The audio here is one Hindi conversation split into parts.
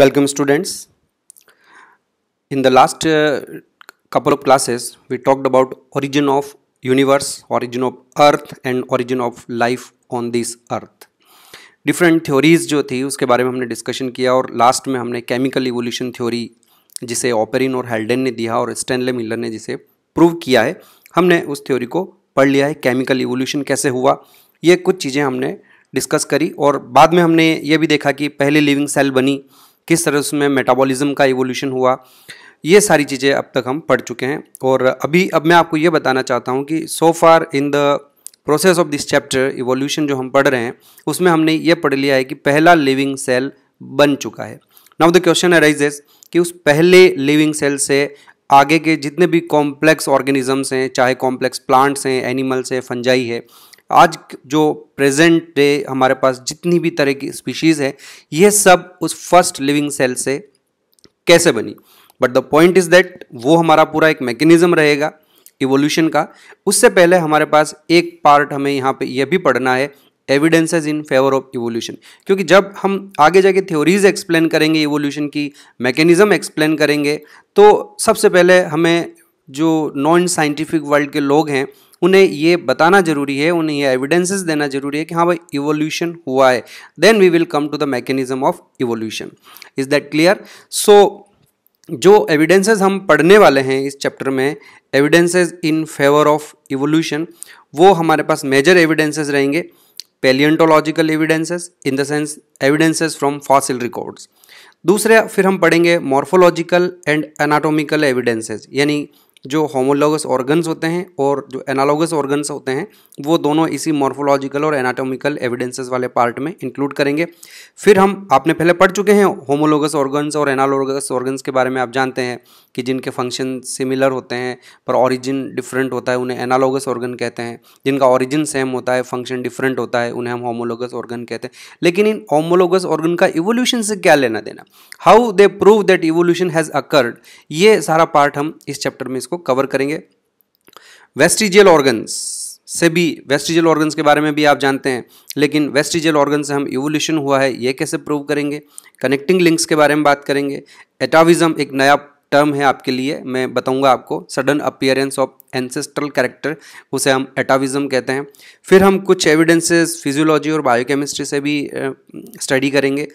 welcome students in the last couple of of we talked about origin of universe universe, of earth and and of life on this earth different theories जो थी उसके बारे में हमने डिस्कशन किया और लास्ट में हमने केमिकल इवोल्यूशन थ्योरी जिसे ऑपेरिन और हेल्डन ने दिया और स्टैनले मिलर ने जिसे प्रूव किया है हमने उस थ्योरी को पढ़ लिया है केमिकल इवोल्यूशन कैसे हुआ ये कुछ चीज़ें हमने डिस्कस करी और बाद में हमने ये भी देखा कि पहले लिविंग सेल बनी किस तरह उसमें मेटाबॉलिज्म का इवोल्यूशन हुआ ये सारी चीज़ें अब तक हम पढ़ चुके हैं और अभी अब मैं आपको ये बताना चाहता हूँ कि so far in the process of this chapter evolution जो हम पढ़ रहे हैं उसमें हमने ये पढ़ लिया है कि पहला लिविंग सेल बन चुका है नाउ द क्वेश्चन अराइजेस कि उस पहले लिविंग सेल से आगे के जितने भी कॉम्प्लेक्स ऑर्गेनिजम्स हैं चाहे कॉम्प्लेक्स प्लांट्स हैं एनिमल्स हैं फंजाई है आज जो प्रेजेंट डे हमारे पास जितनी भी तरह की स्पीशीज़ है ये सब उस फर्स्ट लिविंग सेल से कैसे बनी but the point is that वो हमारा पूरा एक मैकेनिज़्म रहेगा इवोल्यूशन का उससे पहले हमारे पास एक पार्ट हमें यहाँ पे यह भी पढ़ना है evidences in favour of evolution क्योंकि जब हम आगे जाके थ्योरीज एक्सप्लेन करेंगे इवोल्यूशन की मैकेनिज़्म एक्सप्लेन करेंगे तो सबसे पहले हमें जो नॉन साइंटिफिक वर्ल्ड के लोग हैं उन्हें ये बताना जरूरी है उन्हें ये एविडेंसेस देना जरूरी है कि हाँ भाई इवोल्यूशन हुआ है then we will come to the mechanism of evolution is that clear so जो एविडेंसेस हम पढ़ने वाले हैं इस चैप्टर में evidences in favour of evolution वो हमारे पास मेजर एविडेंसेस रहेंगे palaeontological evidences in the sense evidences from fossil records दूसरे फिर हम पढ़ेंगे मॉर्फोलॉजिकल एंड एनाटोमिकल एविडेंसेस यानी जो होमोलोगस ऑर्गन्स होते हैं और जो एनालोगस ऑर्गन्स होते हैं वो दोनों इसी मॉर्फोलॉजिकल और एनाटॉमिकल एविडेंसेस वाले पार्ट में इंक्लूड करेंगे फिर हम आपने पहले पढ़ चुके हैं होमोलोगस ऑर्गन्स और एनालोगस ऑर्गन्स के बारे में आप जानते हैं कि जिनके फंक्शन सिमिलर होते हैं पर ऑरिजिन डिफरेंट होता है उन्हें एनालोगस ऑर्गन कहते हैं जिनका ऑरिजिन सेम होता है फंक्शन डिफरेंट होता है उन्हें हम होमोलोगस ऑर्गन कहते हैं लेकिन इन होमोलोगस ऑर्गन का इवोल्यूशन से क्या लेना देना how they prove that evolution has occurred ये सारा पार्ट हम इस चैप्टर में इसको कवर करेंगे वेस्टिजियल ऑर्गन्स से भी वेस्टिजियल ऑर्गन्स के बारे में भी आप जानते हैं लेकिन वेस्टिजियल ऑर्गन से हम इवोल्यूशन हुआ है ये कैसे प्रूव करेंगे कनेक्टिंग लिंक्स के बारे में बात करेंगे एटाविज़म एक नया टर्म है आपके लिए मैं बताऊंगा आपको sudden appearance of ancestral character उसे हम एटाविज़म कहते हैं फिर हम कुछ एविडेंसेस फिजियोलॉजी और बायोकेमिस्ट्री से भी स्टडी करेंगे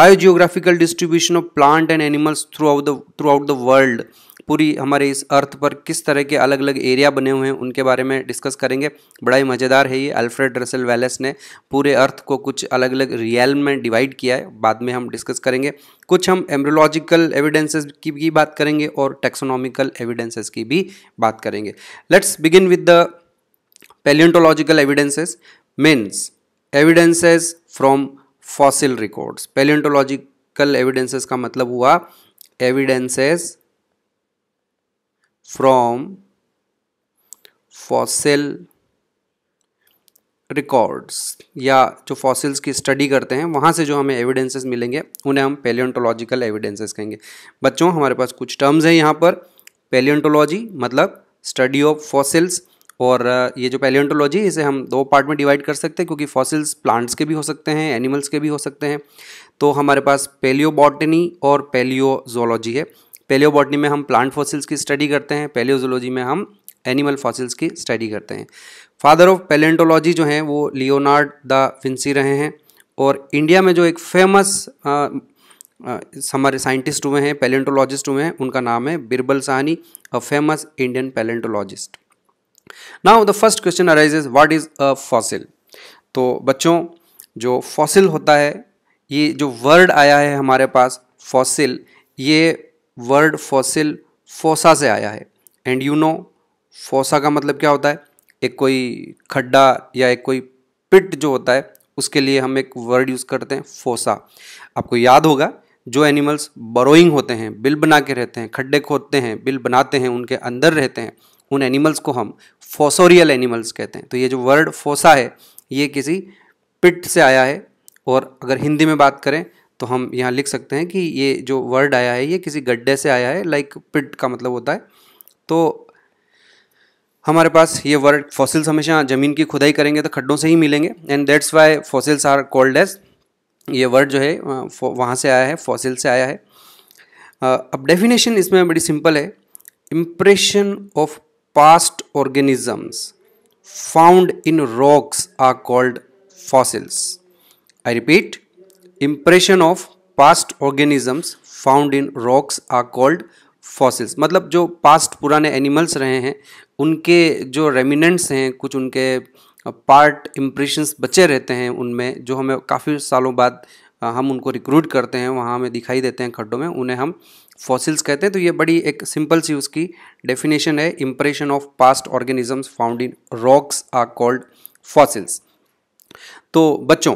biogeographical distribution of plant and animals throughout the throughout the world पूरी हमारे इस अर्थ पर किस तरह के अलग अलग एरिया बने हुए हैं उनके बारे में डिस्कस करेंगे बड़ा ही मज़ेदार है ये अल्फ्रेड रसल वैलेस ने पूरे अर्थ को कुछ अलग अलग रियल में डिवाइड किया है बाद में हम डिस्कस करेंगे कुछ हम एम्ब्रोलॉजिकल एविडेंसेस की भी बात करेंगे और टेक्सोनॉमिकल एविडेंसेस की भी बात करेंगे let's begin with the palaeontological evidences means evidences from fossil records palaeontological evidences का मतलब हुआ एविडेंसेस from fossil रिकॉर्ड्स या जो fossils की स्टडी करते हैं वहाँ से जो हमें evidences मिलेंगे उन्हें हम paleontological evidences कहेंगे बच्चों हमारे पास कुछ टर्म्स हैं यहाँ पर paleontology मतलब स्टडी ऑफ fossils और ये जो पेलियोन्टोलॉजी इसे हम दो पार्ट में डिवाइड कर सकते हैं क्योंकि फॉसिल्स प्लांट्स के भी हो सकते हैं एनिमल्स के भी हो सकते हैं तो हमारे पास पेलियोबॉटनी और पेलियोजोलॉजी है पेलियोबॉटनी में हम प्लांट फॉसिल्स की स्टडी करते हैं पेलियोजोलॉजी में हम एनिमल फॉसिल्स की स्टडी करते हैं फादर ऑफ पेलेंटोलॉजी जो हैं वो लियोनार्ड द फिंसी रहे हैं और इंडिया में जो एक फेमस हमारे साइंटिस्ट हुए हैं पेलेंटोलॉजिस्ट हुए हैं उनका नाम है Birbal Sahni a famous Indian palaeontologist now the first question arise what is a fossil तो बच्चों जो फॉसिल होता है ये जो वर्ड आया है हमारे पास फॉसिल ये वर्ड फॉसिल फोसा से आया है एंड यू नो फोसा का मतलब क्या होता है एक कोई खड्डा या एक कोई पिट जो होता है उसके लिए हम एक वर्ड यूज़ करते हैं फोसा आपको याद होगा जो एनिमल्स बरोइंग होते हैं बिल बना के रहते हैं खड्डे खोदते हैं बिल बनाते हैं उनके अंदर रहते हैं उन एनिमल्स को हम फोसोरियल एनिमल्स कहते हैं तो ये जो वर्ड फोसा है ये किसी पिट से आया है और अगर हिंदी में बात करें तो हम यहाँ लिख सकते हैं कि ये जो वर्ड आया है ये किसी गड्ढे से आया है लाइक पिट का मतलब होता है तो हमारे पास ये वर्ड फॉसिल्स हमेशा ज़मीन की खुदाई करेंगे तो खड्डों से ही मिलेंगे and that's why fossils are called as ये वर्ड जो है वहाँ से आया है फॉसिल से आया है अब डेफिनेशन इसमें बड़ी सिंपल है impression of past organisms found in rocks are called fossils I repeat impression of past organisms found in rocks are called fossils मतलब जो पास्ट पुराने एनिमल्स रहे हैं उनके जो रेमिनेंट्स हैं कुछ उनके पार्ट इम्प्रेशंस बचे रहते हैं उनमें जो हमें काफ़ी सालों बाद हम उनको रिक्रूट करते हैं वहाँ हमें दिखाई देते हैं खड्डों में उन्हें हम फॉसिल्स कहते हैं तो ये बड़ी एक सिंपल सी उसकी डेफिनेशन है impression of past organisms found in rocks are called fossils तो बच्चों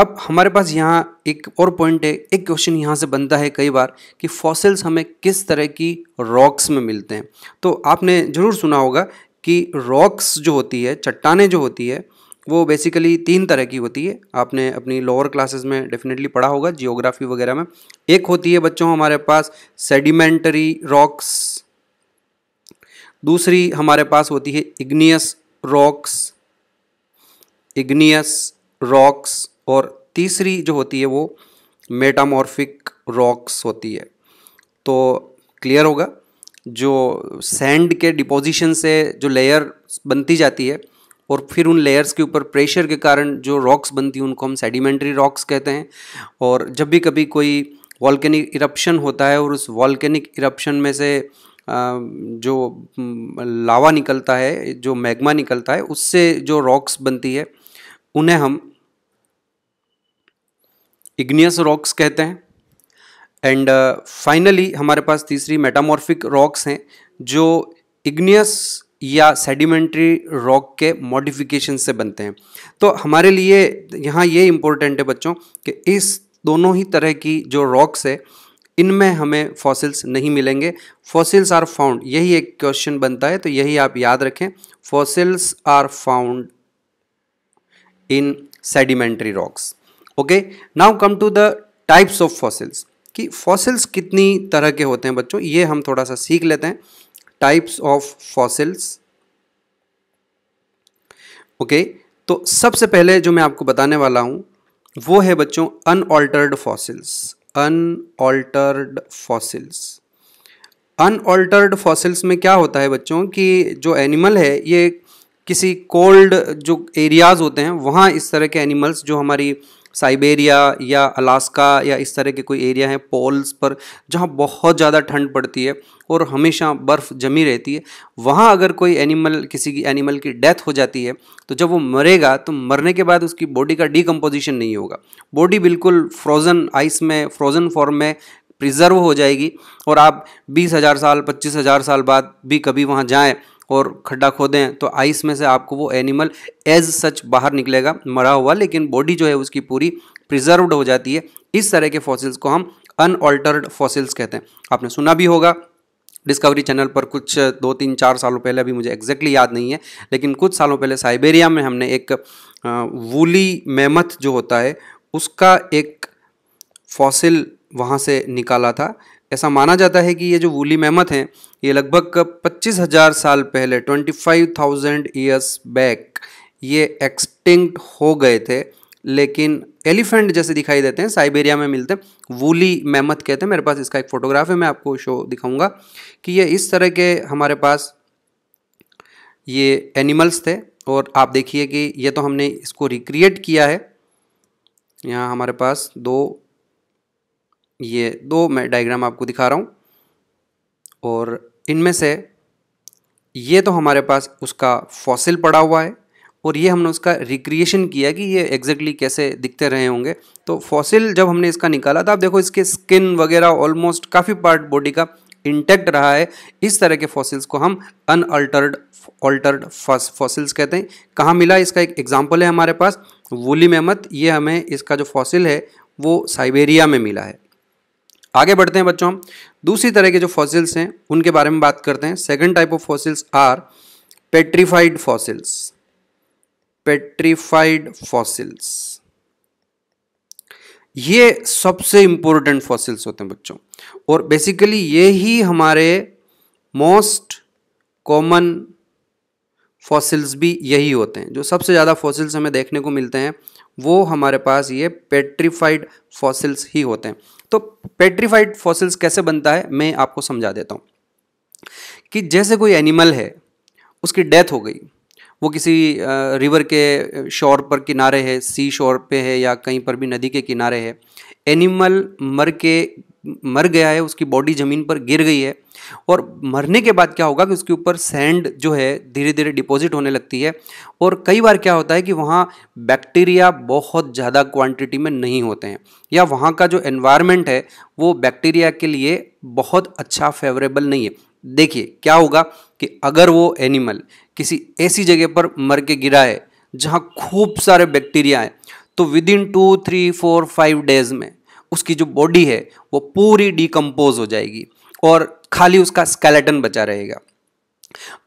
अब हमारे पास यहाँ एक और पॉइंट है एक क्वेश्चन यहाँ से बनता है कई बार कि फॉसिल्स हमें किस तरह की रॉक्स में मिलते हैं तो आपने ज़रूर सुना होगा कि रॉक्स जो होती है चट्टाने जो होती है वो बेसिकली तीन तरह की होती है आपने अपनी लोअर क्लासेस में डेफिनेटली पढ़ा होगा जियोग्राफी वगैरह में एक होती है बच्चों हमारे पास सेडिमेंटरी रॉक्स दूसरी हमारे पास होती है इग्नियस रॉक्स इग्नियस रॉक्स और तीसरी जो होती है वो मेटामॉर्फिक रॉक्स होती है तो क्लियर होगा जो सैंड के डिपोजिशन से जो लेयर बनती जाती है और फिर उन लेयर्स के ऊपर प्रेशर के कारण जो रॉक्स बनती हैं उनको हम सेडिमेंट्री रॉक्स कहते हैं और जब भी कभी कोई वॉल्केनिक इरप्शन होता है और उस वॉल्केनिक इरप्शन में से जो लावा निकलता है जो मैग्मा निकलता है उससे जो रॉक्स बनती है उन्हें हम इग्नियस रॉक्स कहते हैं एंड फाइनली uh, हमारे पास तीसरी मेटामॉर्फिक रॉक्स हैं जो इग्नियस या सेडिमेंट्री रॉक के मॉडिफिकेशन से बनते हैं तो हमारे लिए यहाँ ये इम्पोर्टेंट है बच्चों कि इस दोनों ही तरह की जो रॉक्स है इनमें हमें फॉसिल्स नहीं मिलेंगे फॉसिल्स आर फाउंड यही एक क्वेश्चन बनता है तो यही आप याद रखें fossils are found in sedimentary rocks okay now come to the types of fossils कि फॉसिल्स कितनी तरह के होते हैं बच्चों ये हम थोड़ा सा सीख लेते हैं टाइप्स ऑफ फॉसिल्स ओके तो सबसे पहले जो मैं आपको बताने वाला हूँ वो है बच्चों unaltered fossils unaltered fossils unaltered fossils में क्या होता है बच्चों कि जो एनिमल है ये किसी कोल्ड जो एरियाज़ होते हैं वहाँ इस तरह के एनिमल्स जो हमारी साइबेरिया या अलास्का या इस तरह के कोई एरिया हैं पोल्स पर जहाँ बहुत ज़्यादा ठंड पड़ती है और हमेशा बर्फ़ जमी रहती है वहाँ अगर कोई एनिमल किसी की एनिमल की डेथ हो जाती है तो जब वो मरेगा तो मरने के बाद उसकी बॉडी का डिकम्पोजिशन नहीं होगा बॉडी बिल्कुल फ्रोज़न आइस में फ्रोज़न फॉर्म में प्रिजर्व हो जाएगी और आप बीस हज़ार साल पच्चीस हज़ार साल बाद भी कभी वहाँ जाएँ और खड्डा खोदें तो आइस में से आपको वो एनिमल एज सच बाहर निकलेगा मरा हुआ लेकिन बॉडी जो है उसकी पूरी प्रिजर्व हो जाती है इस तरह के फॉसिल्स को हम अनऑल्टर्ड फॉसिल्स कहते हैं आपने सुना भी होगा डिस्कवरी चैनल पर कुछ दो तीन चार सालों पहले अभी मुझे एग्जैक्टली याद नहीं है लेकिन कुछ सालों पहले साइबेरिया में हमने एक वूली मेमथ जो होता है उसका एक फॉसिल वहाँ से निकाला था ऐसा माना जाता है कि ये जो वूली मेहमत हैं ये लगभग पच्चीस हज़ार साल पहले twenty five thousand years back ये एक्सटिंक्ट हो गए थे लेकिन एलिफेंट जैसे दिखाई देते हैं साइबेरिया में मिलते हैं वूली मेमथ कहते हैं मेरे पास इसका एक फ़ोटोग्राफ है मैं आपको शो दिखाऊंगा कि ये इस तरह के हमारे पास ये एनिमल्स थे और आप देखिए कि ये तो हमने इसको रिक्रिएट किया है यहाँ हमारे पास दो ये दो मैं डायग्राम आपको दिखा रहा हूँ और इनमें से ये तो हमारे पास उसका फॉसिल पड़ा हुआ है और ये हमने उसका रिक्रिएशन किया कि ये एग्जैक्टली कैसे दिखते रहे होंगे तो फॉसिल जब हमने इसका निकाला था आप देखो इसके स्किन वगैरह ऑलमोस्ट काफ़ी पार्ट बॉडी का इंटैक्ट रहा है इस तरह के फॉसिल्स को हम अनअल्टर्ड ऑल्टर्ड फॉसिल्स कहते हैं कहाँ मिला इसका एक एग्जाम्पल है हमारे पास वोली मेहमत ये हमें इसका जो फॉसिल है वो साइबेरिया में मिला है आगे बढ़ते हैं बच्चों हम दूसरी तरह के जो फॉसिल्स हैं उनके बारे में बात करते हैं second type of fossils are petrified fossils petrified fossils ये सबसे इंपॉर्टेंट फॉसिल्स होते हैं बच्चों और बेसिकली ये ही हमारे मोस्ट कॉमन फॉसिल्स भी यही होते हैं जो सबसे ज़्यादा फॉसिल्स हमें देखने को मिलते हैं वो हमारे पास ये पेट्रीफाइड फॉसिल्स ही होते हैं तो पेट्रीफाइड फॉसिल्स कैसे बनता है मैं आपको समझा देता हूँ कि जैसे कोई एनिमल है उसकी डेथ हो गई वो किसी रिवर के शोर पर किनारे है सी शोर पे है या कहीं पर भी नदी के किनारे है एनिमल मर के मर गया है उसकी बॉडी ज़मीन पर गिर गई है और मरने के बाद क्या होगा कि उसके ऊपर सैंड जो है धीरे धीरे डिपॉजिट होने लगती है और कई बार क्या होता है कि वहाँ बैक्टीरिया बहुत ज़्यादा क्वांटिटी में नहीं होते हैं या वहाँ का जो एनवायरनमेंट है वो बैक्टीरिया के लिए बहुत अच्छा फेवरेबल नहीं है देखिए क्या होगा कि अगर वो एनिमल किसी ऐसी जगह पर मर के गिरा है जहाँ खूब सारे बैक्टीरिया हैं तो within two three four five days में उसकी जो बॉडी है वो पूरी डिकम्पोज हो जाएगी और खाली उसका स्केलेटन बचा रहेगा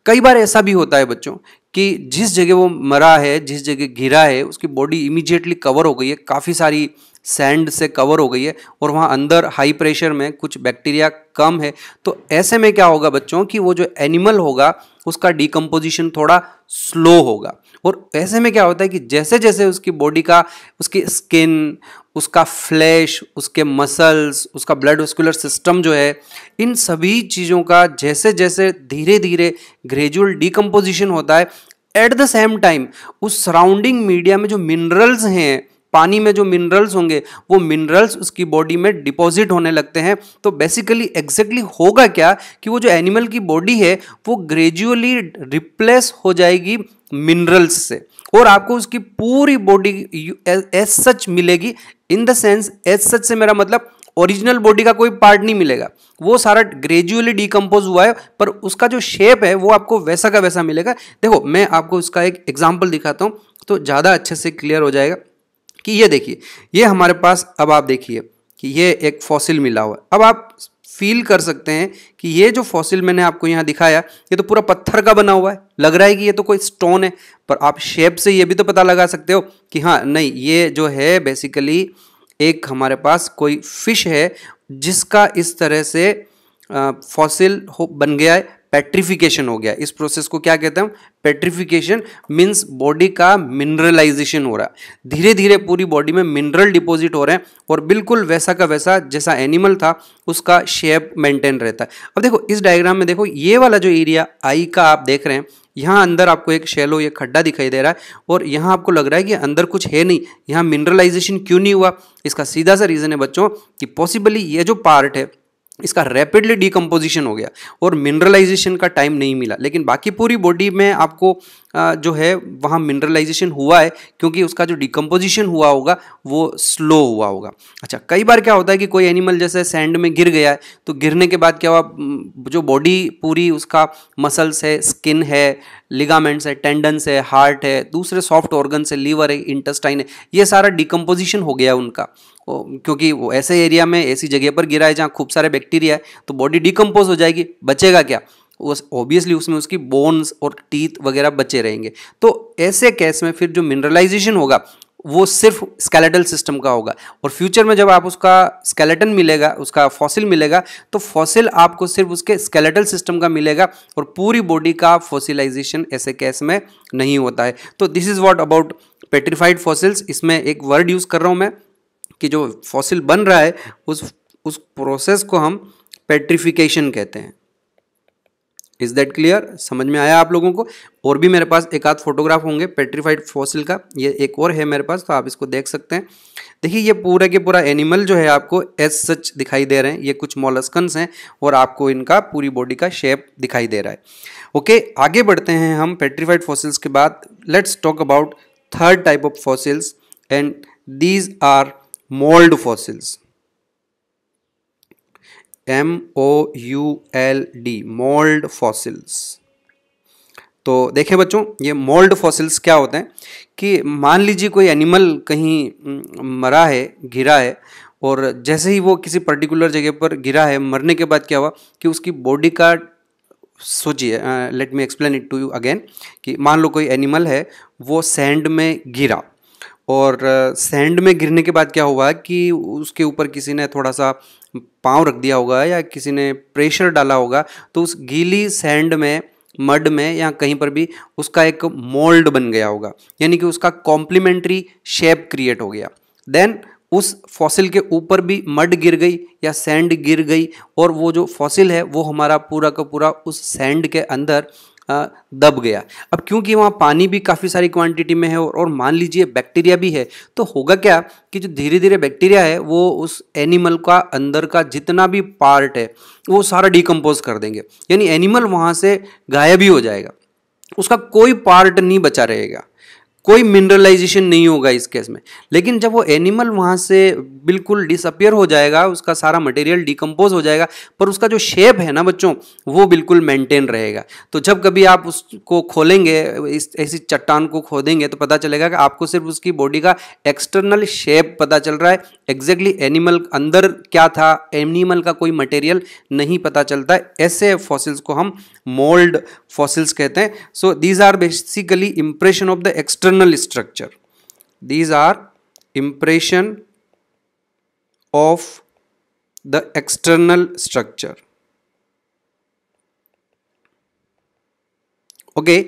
कई बार ऐसा भी होता है बच्चों कि जिस जगह वो मरा है जिस जगह घिरा है उसकी बॉडी इमिजिएटली कवर हो गई है काफ़ी सारी सैंड से कवर हो गई है और वहाँ अंदर हाई प्रेशर में कुछ बैक्टीरिया कम है तो ऐसे में क्या होगा बच्चों कि वो जो एनिमल होगा उसका डिकम्पोजिशन थोड़ा स्लो होगा और ऐसे में क्या होता है कि जैसे जैसे उसकी बॉडी का उसकी स्किन उसका फ्लैश उसके मसल्स उसका ब्लड वस्कुलर सिस्टम जो है इन सभी चीज़ों का जैसे जैसे धीरे धीरे ग्रेजुअल डिकम्पोजिशन होता है एट द सेम टाइम उस सराउंडिंग मीडिया में जो मिनरल्स हैं पानी में जो मिनरल्स होंगे वो मिनरल्स उसकी बॉडी में डिपॉजिट होने लगते हैं तो बेसिकली एग्जैक्टली exactly होगा क्या कि वो जो एनिमल की बॉडी है वो ग्रेजुअली रिप्लेस हो जाएगी मिनरल्स से और आपको उसकी पूरी बॉडी एज सच मिलेगी in the sense as such से मेरा मतलब ओरिजिनल बॉडी का कोई पार्ट नहीं मिलेगा वो सारा ग्रेजुअली डिकम्पोज हुआ है पर उसका जो शेप है वो आपको वैसा का वैसा मिलेगा देखो मैं आपको उसका एक एग्जाम्पल दिखाता हूँ तो ज़्यादा अच्छे से क्लियर हो जाएगा कि ये देखिए ये हमारे पास अब आप देखिए कि ये एक फॉसिल मिला हुआ है अब आप फील कर सकते हैं कि ये जो फॉसिल मैंने आपको यहाँ दिखाया ये तो पूरा पत्थर का बना हुआ है लग रहा है कि ये तो कोई स्टोन है पर आप शेप से ये भी तो पता लगा सकते हो कि हाँ नहीं ये जो है बेसिकली एक हमारे पास कोई फिश है जिसका इस तरह से फॉसिल हो बन गया है पेट्रिफिकेशन हो गया इस प्रोसेस को क्या कहते हैं पेट्रिफिकेशन मींस मीन्स बॉडी का मिनरलाइजेशन हो रहा है धीरे धीरे पूरी बॉडी में मिनरल डिपॉजिट हो रहे हैं और बिल्कुल वैसा का वैसा जैसा एनिमल था उसका शेप मेंटेन रहता है अब देखो इस डायग्राम में देखो ये वाला जो एरिया आई का आप देख रहे हैं यहाँ अंदर आपको एक शेलो या खड्डा दिखाई दे रहा है और यहाँ आपको लग रहा है कि अंदर कुछ है नहीं यहाँ मिनरलाइजेशन क्यों नहीं हुआ इसका सीधा सा रीज़न है बच्चों कि पॉसिबली ये जो पार्ट है इसका रैपिडली डिकम्पोजिशन हो गया और मिनरलाइजेशन का टाइम नहीं मिला लेकिन बाकी पूरी बॉडी में आपको जो है वहाँ मिनरलाइजेशन हुआ है क्योंकि उसका जो डिकम्पोजिशन हुआ होगा वो स्लो हुआ होगा अच्छा कई बार क्या होता है कि कोई एनिमल जैसे सैंड में गिर गया है तो गिरने के बाद क्या हुआ जो बॉडी पूरी उसका मसल्स है स्किन है लिगामेंट्स है टेंडन्स है हार्ट है दूसरे सॉफ्ट ऑर्गन्स है लीवर है इंटेस्टाइन है ये सारा डिकम्पोजिशन हो गया उनका क्योंकि वो ऐसे एरिया में ऐसी जगह पर गिरा है जहाँ खूब सारे बैक्टीरिया है तो बॉडी डिकम्पोज हो जाएगी बचेगा क्या उस ऑब्वियसली उसमें उसकी बोन्स और टीथ वगैरह बचे रहेंगे तो ऐसे केस में फिर जो मिनरलाइजेशन होगा वो सिर्फ स्केलेटल सिस्टम का होगा और फ्यूचर में जब आप उसका स्केलेटन मिलेगा उसका फॉसिल मिलेगा तो फॉसिल आपको सिर्फ उसके स्केलेटल सिस्टम का मिलेगा और पूरी बॉडी का फॉसिलाइजेशन ऐसे केस में नहीं होता है तो this is what about petrified fossils इसमें एक वर्ड यूज़ कर रहा हूँ मैं कि जो फॉसिल बन रहा है उस उस प्रोसेस को हम पेट्रिफिकेशन कहते हैं इज़ दैट क्लियर समझ में आया आप लोगों को और भी मेरे पास एक आध फोटोग्राफ होंगे पेट्रीफाइड फॉसिल का ये एक और है मेरे पास तो आप इसको देख सकते हैं देखिए ये पूरा के पूरा एनिमल जो है आपको एज सच दिखाई दे रहे हैं ये कुछ मोलस्कन्स हैं और आपको इनका पूरी बॉडी का शेप दिखाई दे रहा है ओके okay, आगे बढ़ते हैं हम पेट्रीफाइड फॉसिल्स के बाद let's talk about third type of fossils and these are mould fossils M O U L D mould fossils तो देखें बच्चों ये मोल्ड फॉसिल्स क्या होते हैं कि मान लीजिए कोई एनिमल कहीं मरा है घिरा है और जैसे ही वो किसी पर्टिकुलर जगह पर गिरा है मरने के बाद क्या हुआ कि उसकी बॉडी का सोचिए let me explain it to you again कि मान लो कोई एनिमल है वो सैंड में गिरा और सैंड में गिरने के बाद क्या हुआ कि उसके ऊपर किसी ने थोड़ा सा पाँव रख दिया होगा या किसी ने प्रेशर डाला होगा तो उस गीली सैंड में मड में या कहीं पर भी उसका एक मोल्ड बन गया होगा यानी कि उसका कॉम्प्लीमेंट्री शेप क्रिएट हो गया देन उस फॉसिल के ऊपर भी मड गिर गई या सैंड गिर गई और वो जो फॉसिल है वो हमारा पूरा का पूरा उस सैंड के अंदर दब गया अब क्योंकि वहाँ पानी भी काफ़ी सारी क्वांटिटी में है और, और मान लीजिए बैक्टीरिया भी है तो होगा क्या कि जो धीरे धीरे बैक्टीरिया है वो उस एनिमल का अंदर का जितना भी पार्ट है वो सारा डिकम्पोज कर देंगे यानी एनिमल वहाँ से गायब ही हो जाएगा उसका कोई पार्ट नहीं बचा रहेगा कोई मिनरलाइजेशन नहीं होगा इस केस में लेकिन जब वो एनिमल वहाँ से बिल्कुल डिसअपियर हो जाएगा उसका सारा मटेरियल डिकम्पोज हो जाएगा पर उसका जो शेप है ना बच्चों वो बिल्कुल मेंटेन रहेगा तो जब कभी आप उसको खोलेंगे इस ऐसी चट्टान को खोदेंगे तो पता चलेगा कि आपको सिर्फ उसकी बॉडी का एक्सटर्नल शेप पता चल रहा है एग्जैक्टली exactly एनिमल अंदर क्या था एनिमल का कोई मटेरियल नहीं पता चलता ऐसे फॉसिल्स को हम मोल्ड फॉसिल्स कहते हैं so these are basically impression of the external internal structure these are impression of the external structure okay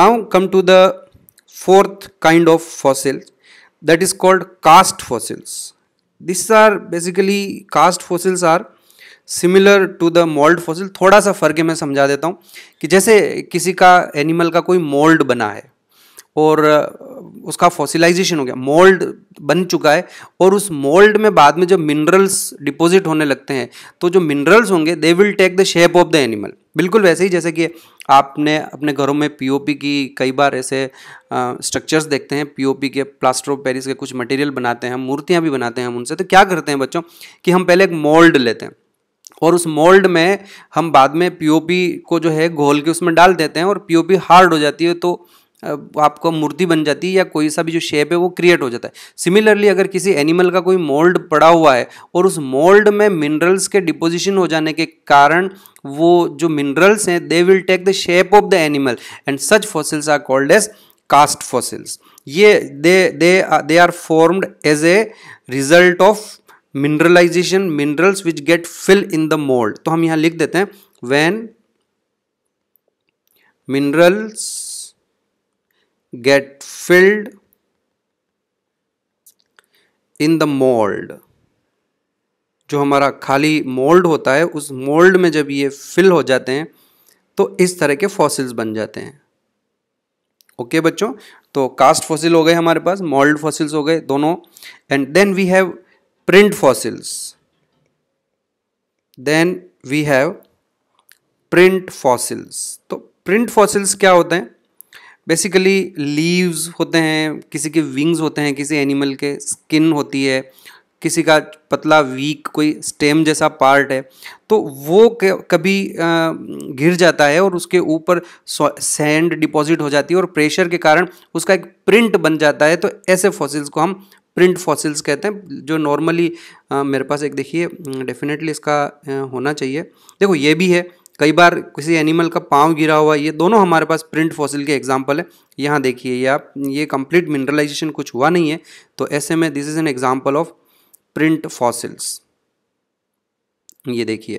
now come to the fourth kind of fossil that is called cast fossils these are basically cast fossils are similar to the mould fossil थोड़ा सा फ़र्क है मैं समझा देता हूँ कि जैसे किसी का एनिमल का कोई मोल्ड बना है और उसका फॉसिलाइजेशन हो गया मोल्ड बन चुका है और उस मोल्ड में बाद में जब मिनरल्स डिपॉजिट होने लगते हैं तो जो मिनरल्स होंगे they will take the shape of the animal बिल्कुल वैसे ही जैसे कि आपने अपने घरों में पीओपी की कई बार ऐसे स्ट्रक्चर्स देखते हैं पीओपी के प्लास्टर ऑफ पेरिस के कुछ मटेरियल बनाते हैं मूर्तियाँ भी बनाते हैं हम उनसे तो क्या करते हैं बच्चों कि हम पहले एक मोल्ड लेते हैं और उस मोल्ड में हम बाद में पीओपी को जो है घोल के उसमें डाल देते हैं और पीओपी हार्ड हो जाती है तो आपको मूर्ति बन जाती है या कोई सा भी जो शेप है वो क्रिएट हो जाता है सिमिलरली अगर किसी एनिमल का कोई मोल्ड पड़ा हुआ है और उस मोल्ड में मिनरल्स के डिपोजिशन हो जाने के कारण वो जो मिनरल्स हैं they will take the shape of the animal and such fossils are called as cast fossils ये they they they are formed as a result of mineralisation minerals which get fill in the mould तो हम यहाँ लिख देते हैं when minerals get filled in the mould जो हमारा खाली मोल्ड होता है उस मोल्ड में जब ये फिल हो जाते हैं तो इस तरह के फॉसिल्स बन जाते हैं ओके okay, बच्चों तो कास्ट फॉसिल हो गए हमारे पास मोल्ड फॉसिल्स हो गए दोनों and then we have print fossils then we have print fossils तो प्रिंट फॉसिल्स क्या होते हैं बेसिकली लीव्स होते हैं किसी के विंग्स होते हैं किसी एनिमल के स्किन होती है किसी का पतला वीक कोई स्टेम जैसा पार्ट है तो वो कभी गिर जाता है और उसके ऊपर सैंड डिपॉजिट हो जाती है और प्रेशर के कारण उसका एक प्रिंट बन जाता है तो ऐसे फॉसिल्स को हम प्रिंट फॉसिल्स कहते हैं जो नॉर्मली मेरे पास एक देखिए डेफिनेटली इसका होना चाहिए देखो ये भी है कई बार किसी एनिमल का पाँव गिरा हुआ ये दोनों हमारे पास प्रिंट फॉसिल के एग्जाम्पल है यहाँ देखिए ये आप ये कंप्लीट मिनरलाइजेशन कुछ हुआ नहीं है तो ऐसे में this is an example of print fossils ये देखिए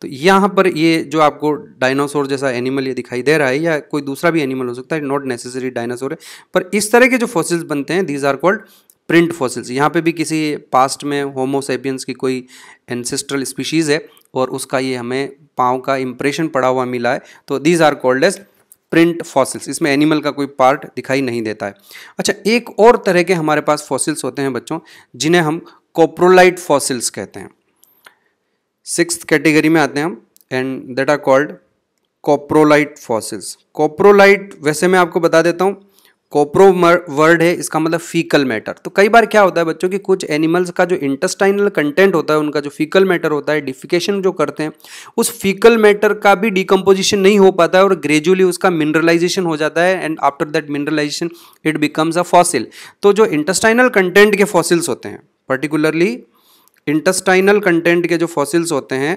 तो यहाँ पर ये जो आपको डायनासोर जैसा एनिमल ये दिखाई दे रहा है या कोई दूसरा भी एनिमल हो सकता है नॉट नेसेसरी डायनासोर है पर इस तरह के जो फॉसिल्स बनते हैं these are called print fossils यहाँ पे भी किसी पास्ट में होमोसेपियंस की कोई एंसेस्ट्रल स्पीशीज़ है और उसका ये हमें पाँव का इम्प्रेशन पड़ा हुआ मिला है तो these are called as print fossils इसमें एनिमल का कोई पार्ट दिखाई नहीं देता है अच्छा एक और तरह के हमारे पास फॉसिल्स होते हैं बच्चों जिन्हें हम कोप्रोलाइट फॉसिल्स कहते हैं सिक्स कैटेगरी में आते हैं हम and that are called coprolite fossils coprolite वैसे मैं आपको बता देता हूँ कोप्रो वर्ड है इसका मतलब फीकल मैटर तो कई बार क्या होता है बच्चों की कुछ एनिमल्स का जो इंटेस्टाइनल कंटेंट होता है उनका जो फीकल मैटर होता है डिफिकेशन जो करते हैं उस फीकल मैटर का भी डिकम्पोजिशन नहीं हो पाता है और ग्रेजुअली उसका मिनरलाइजेशन हो जाता है and after that mineralisation it becomes a fossil तो जो इंटेस्टाइनल कंटेंट के फॉसिल्स होते हैं पर्टिकुलरली इंटेस्टाइनल कंटेंट के जो फॉसिल्स होते हैं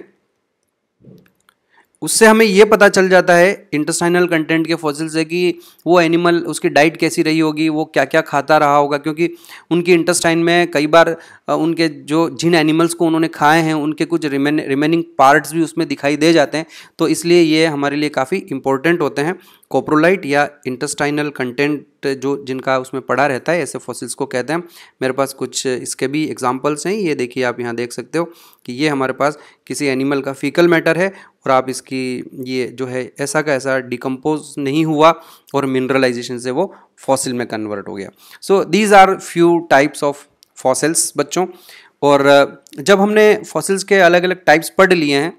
उससे हमें ये पता चल जाता है इंटरसाइनल कंटेंट के फॉसिल से कि वो एनिमल उसकी डाइट कैसी रही होगी वो क्या क्या खाता रहा होगा क्योंकि उनकी इंटस्टाइन में कई बार उनके जो जिन एनिमल्स को उन्होंने खाए हैं उनके कुछ रिमेन रिमेनिंग पार्ट्स भी उसमें दिखाई दे जाते हैं तो इसलिए ये हमारे लिए काफ़ी इंपॉर्टेंट होते हैं कोप्रोलाइट या इंटेस्टाइनल कंटेंट जो जिनका उसमें पड़ा रहता है ऐसे फॉसिल्स को कहते हैं मेरे पास कुछ इसके भी एग्जाम्पल्स हैं ये देखिए आप यहाँ देख सकते हो कि ये हमारे पास किसी एनिमल का फीकल मैटर है और आप इसकी ये जो है ऐसा का ऐसा डिकम्पोज नहीं हुआ और मिनरलाइजेशन से वो फॉसिल में कन्वर्ट हो गया so these are few types of fossils बच्चों और जब हमने फॉसिल्स के अलग अलग टाइप्स पढ़ लिए हैं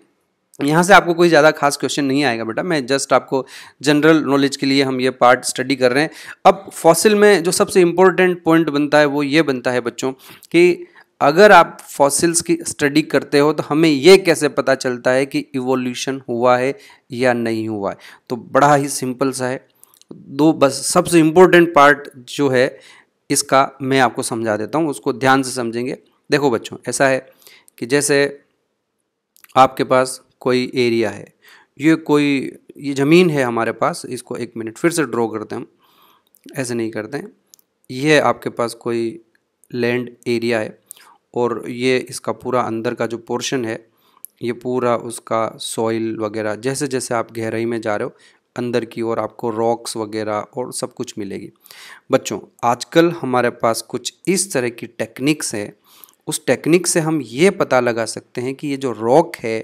यहाँ से आपको कोई ज़्यादा खास क्वेश्चन नहीं आएगा बेटा मैं जस्ट आपको जनरल नॉलेज के लिए हम ये पार्ट स्टडी कर रहे हैं अब फॉसिल में जो सबसे इम्पोर्टेंट पॉइंट बनता है वो ये बनता है बच्चों कि अगर आप फॉसिल्स की स्टडी करते हो तो हमें ये कैसे पता चलता है कि इवोल्यूशन हुआ है या नहीं हुआ है तो बड़ा ही सिंपल सा है दो बस सबसे इम्पोर्टेंट पार्ट जो है इसका मैं आपको समझा देता हूँ उसको ध्यान से समझेंगे देखो बच्चों ऐसा है कि जैसे आपके पास कोई एरिया है ये कोई ये ज़मीन है हमारे पास इसको एक मिनट फिर से ड्रॉ करते हैं हम ऐसे नहीं करते हैं ये आपके पास कोई लैंड एरिया है और ये इसका पूरा अंदर का जो पोर्शन है ये पूरा उसका सॉइल वगैरह जैसे जैसे आप गहराई में जा रहे हो अंदर की ओर आपको रॉक्स वगैरह और सब कुछ मिलेगी बच्चों आजकल हमारे पास कुछ इस तरह की टेक्निक्स है उस टेक्निक से हम ये पता लगा सकते हैं कि ये जो रॉक है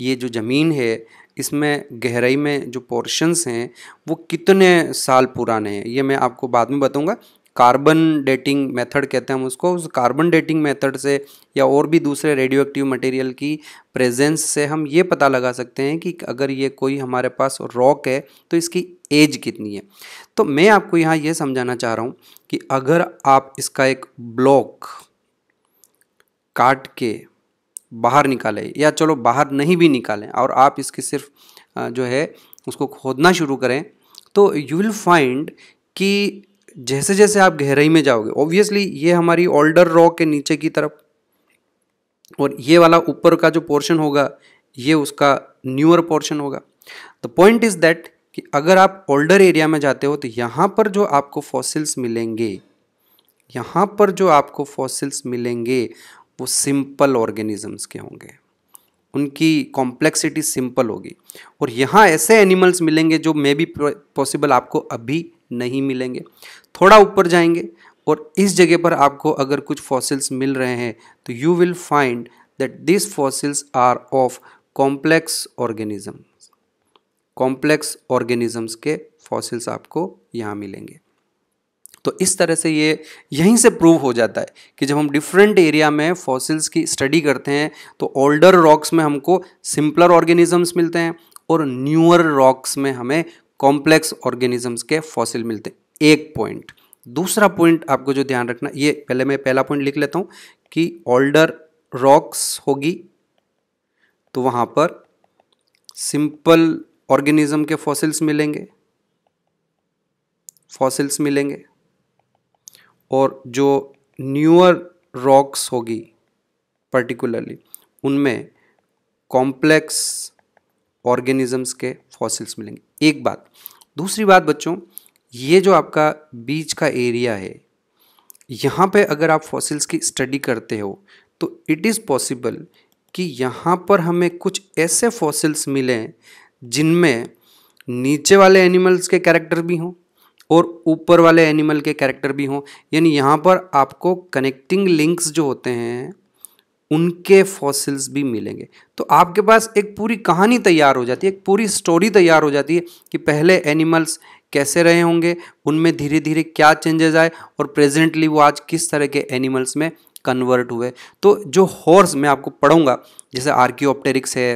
ये जो ज़मीन है इसमें गहराई में जो पोर्शंस हैं वो कितने साल पुराने हैं ये मैं आपको बाद में बताऊंगा कार्बन डेटिंग मेथड कहते हैं हम उसको उस कार्बन डेटिंग मेथड से या और भी दूसरे रेडियो एक्टिव मटेरियल की प्रेजेंस से हम ये पता लगा सकते हैं कि अगर ये कोई हमारे पास रॉक है तो इसकी एज कितनी है तो मैं आपको यहाँ ये समझाना चाह रहा हूँ कि अगर आप इसका एक ब्लॉक काट के बाहर निकालें या चलो बाहर नहीं भी निकालें और आप इसकी सिर्फ जो है उसको खोदना शुरू करें तो यू विल फाइंड कि जैसे जैसे आप गहराई में जाओगे ऑब्वियसली ये हमारी ओल्डर रॉक के नीचे की तरफ और ये वाला ऊपर का जो पोर्शन होगा ये उसका न्यूअर पोर्शन होगा द पॉइंट इज़ दैट कि अगर आप ओल्डर एरिया में जाते हो तो यहाँ पर जो आपको फॉसिल्स मिलेंगे यहाँ पर जो आपको फॉसिल्स मिलेंगे वो सिंपल ऑर्गेनिजम्स के होंगे उनकी कॉम्प्लेक्सिटी सिंपल होगी और यहाँ ऐसे एनिमल्स मिलेंगे जो मे बी पॉसिबल आपको अभी नहीं मिलेंगे थोड़ा ऊपर जाएंगे और इस जगह पर आपको अगर कुछ फॉसिल्स मिल रहे हैं तो you will find that this fossils are of complex organisms complex organisms के फॉसिल्स आपको यहाँ मिलेंगे तो इस तरह से ये यहीं से प्रूव हो जाता है कि जब हम डिफरेंट एरिया में फॉसिल्स की स्टडी करते हैं तो ओल्डर रॉक्स में हमको सिंपलर ऑर्गेनिजम्स मिलते हैं और न्यूअर रॉक्स में हमें कॉम्प्लेक्स ऑर्गेनिजम्स के फॉसिल मिलते हैं एक पॉइंट दूसरा पॉइंट आपको जो ध्यान रखना ये पहले मैं पहला पॉइंट लिख लेता हूँ कि ओल्डर रॉक्स होगी तो वहाँ पर सिंपल ऑर्गेनिज्म के फॉसिल्स मिलेंगे फॉसिल्स मिलेंगे और जो न्यूअर रॉक्स होगी पर्टिकुलरली उनमें कॉम्प्लेक्स ऑर्गेनिजम्स के फॉसिल्स मिलेंगे एक बात दूसरी बात बच्चों ये जो आपका बीच का एरिया है यहाँ पे अगर आप फॉसिल्स की स्टडी करते हो तो इट इज़ पॉसिबल कि यहाँ पर हमें कुछ ऐसे फॉसिल्स मिलें जिनमें नीचे वाले एनिमल्स के कैरेक्टर भी हों और ऊपर वाले एनिमल के कैरेक्टर भी हों यानी यहाँ पर आपको कनेक्टिंग लिंक्स जो होते हैं उनके फॉसिल्स भी मिलेंगे तो आपके पास एक पूरी कहानी तैयार हो जाती है एक पूरी स्टोरी तैयार हो जाती है कि पहले एनिमल्स कैसे रहे होंगे उनमें धीरे धीरे क्या चेंजेस आए और प्रेजेंटली वो आज किस तरह के एनिमल्स में कन्वर्ट हुए तो जो हॉर्स मैं आपको पढ़ूंगा जैसे आर्कियोप्टेरिक्स है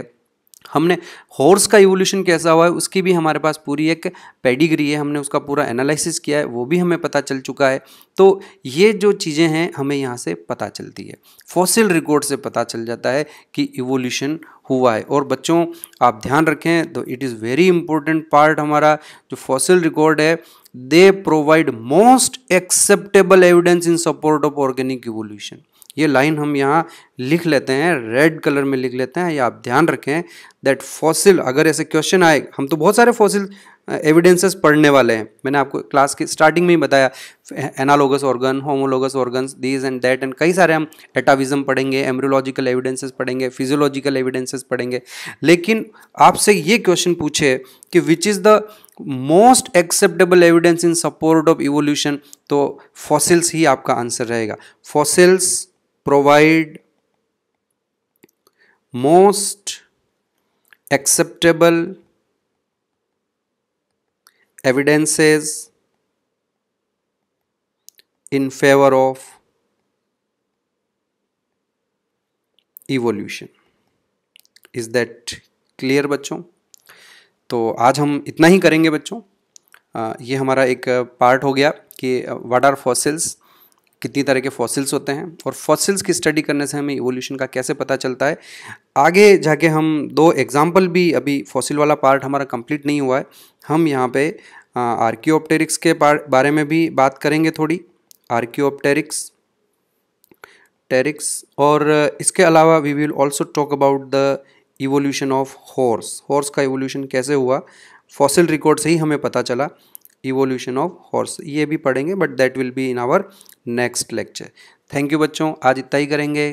हमने हॉर्स का इवोल्यूशन कैसा हुआ है उसकी भी हमारे पास पूरी एक पेडिग्री है हमने उसका पूरा एनालिसिस किया है वो भी हमें पता चल चुका है तो ये जो चीज़ें हैं हमें यहाँ से पता चलती है फॉसिल रिकॉर्ड से पता चल जाता है कि इवोल्यूशन हुआ है और बच्चों आप ध्यान रखें तो it is very important part हमारा जो फॉसिल रिकॉर्ड है they provide most acceptable evidence in support of organic evolution ये लाइन हम यहाँ लिख लेते हैं रेड कलर में लिख लेते हैं या आप ध्यान रखें दैट फॉसिल अगर ऐसे क्वेश्चन आए हम तो बहुत सारे फॉसिल एविडेंसेस पढ़ने वाले हैं मैंने आपको क्लास की स्टार्टिंग में ही बताया analogous organ homologous organ these and that and कई सारे हम एटाविज़म पढ़ेंगे एम्ब्रियोलॉजिकल एविडेंसेस पढ़ेंगे फिजियोलॉजिकल एविडेंसेस पढ़ेंगे लेकिन आपसे ये क्वेश्चन पूछे कि which is the most acceptable evidence in support of evolution तो फॉसिल्स ही आपका आंसर रहेगा fossils provide most acceptable evidences in favor of evolution is that clear बच्चों तो आज हम इतना ही करेंगे बच्चों आ, ये हमारा एक पार्ट हो गया कि वाट आर फॉसिल्स कितनी तरह के फॉसिल्स होते हैं और फॉसिल्स की स्टडी करने से हमें इवोल्यूशन का कैसे पता चलता है आगे जाके हम दो एग्जाम्पल भी अभी फॉसिल वाला पार्ट हमारा कंप्लीट नहीं हुआ है हम यहाँ पे आर्कियोप्टेरिक्स के बारे में भी बात करेंगे थोड़ी आर्कियोप्टेरिक्स टेरिक्स और इसके अलावा we will also talk about the evolution of horse horse का इवोल्यूशन कैसे हुआ फॉसिल रिकॉर्ड से ही हमें पता चला इवोल्यूशन ऑफ हॉर्स ये भी पढ़ेंगे but that will be in our next lecture thank you बच्चों आज इतना ही करेंगे